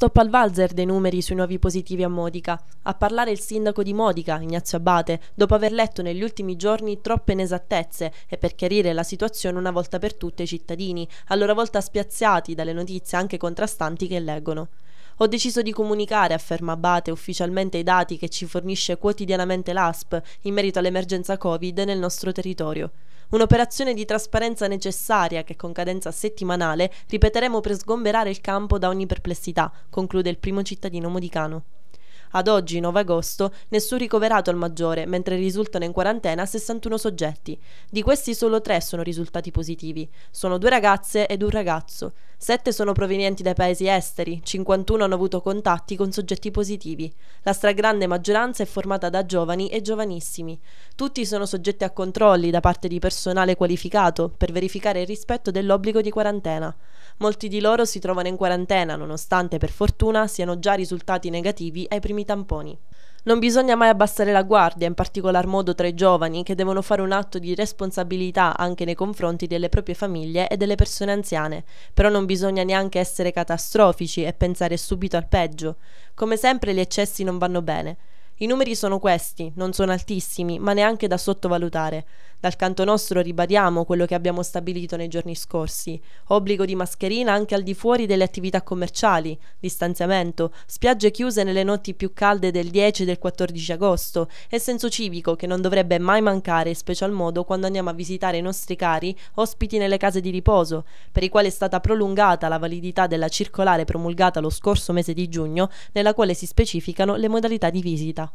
Stop al valzer dei numeri sui nuovi positivi a Modica. A parlare il sindaco di Modica, Ignazio Abate, dopo aver letto negli ultimi giorni troppe inesattezze e per chiarire la situazione una volta per tutte ai cittadini, a loro volta spiazzati dalle notizie anche contrastanti che leggono. Ho deciso di comunicare, afferma Abate, ufficialmente i dati che ci fornisce quotidianamente l'ASP in merito all'emergenza Covid nel nostro territorio. Un'operazione di trasparenza necessaria che con cadenza settimanale ripeteremo per sgomberare il campo da ogni perplessità, conclude il primo cittadino modicano. Ad oggi, 9 agosto, nessun ricoverato al maggiore, mentre risultano in quarantena 61 soggetti. Di questi solo 3 sono risultati positivi. Sono due ragazze ed un ragazzo. 7 sono provenienti dai paesi esteri, 51 hanno avuto contatti con soggetti positivi. La stragrande maggioranza è formata da giovani e giovanissimi. Tutti sono soggetti a controlli da parte di personale qualificato per verificare il rispetto dell'obbligo di quarantena. Molti di loro si trovano in quarantena, nonostante per fortuna siano già risultati negativi ai primi i tamponi. Non bisogna mai abbassare la guardia, in particolar modo tra i giovani, che devono fare un atto di responsabilità anche nei confronti delle proprie famiglie e delle persone anziane, però non bisogna neanche essere catastrofici e pensare subito al peggio. Come sempre gli eccessi non vanno bene. I numeri sono questi, non sono altissimi, ma neanche da sottovalutare. Dal canto nostro ribadiamo quello che abbiamo stabilito nei giorni scorsi. Obbligo di mascherina anche al di fuori delle attività commerciali, distanziamento, spiagge chiuse nelle notti più calde del 10 e del 14 agosto e senso civico che non dovrebbe mai mancare, in special modo quando andiamo a visitare i nostri cari ospiti nelle case di riposo, per i quali è stata prolungata la validità della circolare promulgata lo scorso mese di giugno, nella quale si specificano le modalità di visita.